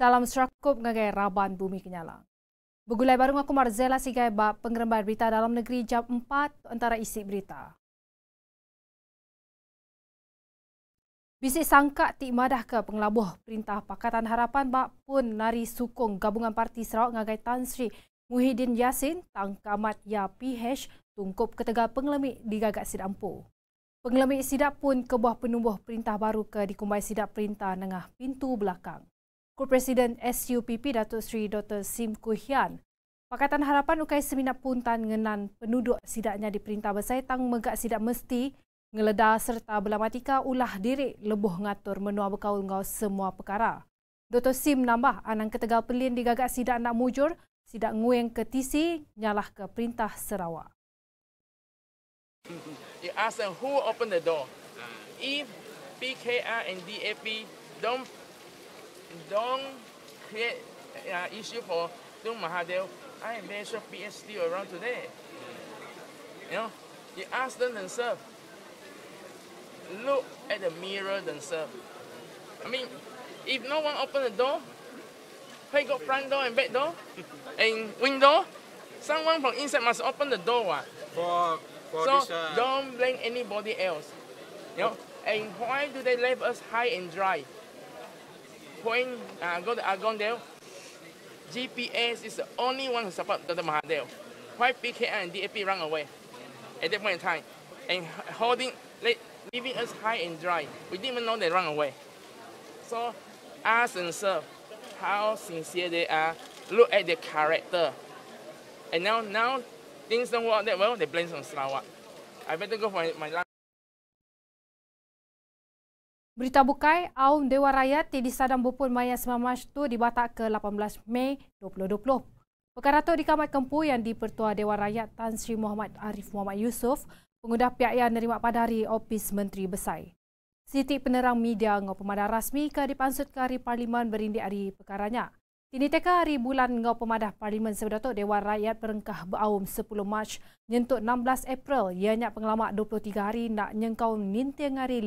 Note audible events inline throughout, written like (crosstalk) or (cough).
Salam serakup ngagai Raban Bumi kenyala. Begulai baru aku Marzela Sigai Bab, penggerembar berita dalam negeri jam 4 antara isi berita. Bisik sangka ti madah ke pengelabuh perintah Pakatan Harapan Bak pun nari sukung gabungan parti Sarawak ngagai Tan Sri Muhyiddin Yassin tangkamat ya PH tungkup ketegal penglemik di gagak Sidampu. Penglemik sidap pun kebuah penumbuh perintah baru ke dikumbai sidap perintah nengah pintu belakang. Kur Presiden SUPP Datuk Seri Dr. Sim Kuhian. Pakatan Harapan Ukai Seminat Puntan ngenan penduduk sidaknya di perintah diperintah tang megak sidak mesti ngeledah serta belamatika ulah diri lebuh ngatur menua berkaul ngau semua perkara. Dr. Sim nambah anang ketegal pelin digagak sidak nak mujur, sidak nguyeng ke TC nyalah ke perintah Sarawak. You ask who open the door. If e, PKR and DAP don't don't create uh, issue for Doom Mahadev, I may sure PS still around today. You know, you ask them themselves, look at the mirror themselves. I mean, if no one open the door, hey, got front door and back door (laughs) and window, someone from inside must open the door. What? For, for so this, uh... don't blame anybody else. You know, and why do they leave us high and dry? Point I uh, go to uh, Argondale, GPS is the only one who support Dr. Mahadev. Why PKI and DAP run away at that point in time and holding, leaving us high and dry. We didn't even know they run away. So ask and serve how sincere they are. Look at their character. And now, now things don't work that well, they blame some Sarawak. I better go for my, my Berita bukai, Aum Dewa Rakyat Tidi Sadam Bupun Maya Semamash itu dibatak ke 18 Mei 2020. Perkara itu dikamat kempu yang dipertua Dewa Rakyat Tan Sri Muhammad Arif Muhammad Yusof pengudah pihak yang menerima padari Opis Menteri Besai. Siti penerang media ngau pemadah rasmi ke dipansut ke hari Parlimen berindi hari perkaranya. Tini teka hari bulan ngau pemadah Parlimen sebetulnya Dewa Rakyat berengkah Beaum 10 Mac nyentuk 16 April. Ianya pengelamak 23 hari nak nyengkau nintiang hari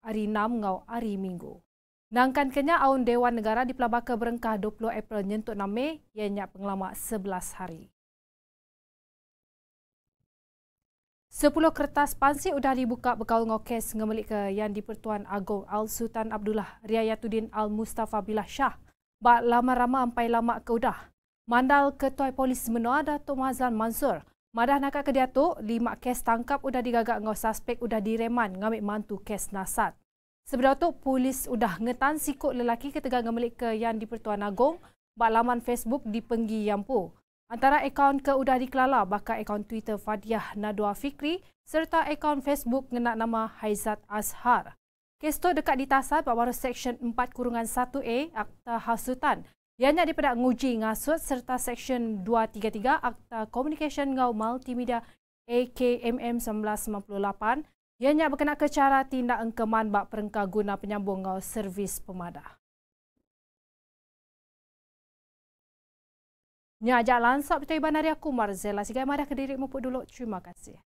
hari 6 ngau hari Minggu. Nangkan kenya aun Dewan Negara di Pelabak Berengkah 20 April nyentuk 6 Mei ianya pengelama 11 hari. Sepuluh kertas pansi sudah dibuka bekal ngokes ngemelik ke yang di pertuan Agong Al Sultan Abdullah Riayatuddin Al Mustafa Billah Shah. Bak lama-rama sampai lama keudah. Mandal Ketua Polis Menua Datuk Mazlan Mansur Madah nak ke dia tu, lima kes tangkap sudah digagak ngau suspek sudah direman ngambil mantu kes nasat. Sebelum tu, polis sudah ngetan sikut lelaki ketegang ngemelik ke yang di Pertuan Agong bak laman Facebook di Penggi Yampu. Antara akaun ke sudah dikelala bakal akaun Twitter Fadiah Nadua Fikri serta akaun Facebook ngenak nama Haizat Azhar. Kes tu dekat ditasar bak baru Seksyen 4 Kurungan 1A Akta Hasutan Ianya daripada Nguji Ngasut serta Seksyen 233 Akta Komunikasi Ngau Multimedia AKMM 1998. Ianya berkena ke cara tindak engkeman bak perengka guna penyambung ngau servis pemadah. Nya ajak lansap Ketua Iban Kumar Zela. Sigai Marah Kediri mupuk dulu. Terima kasih.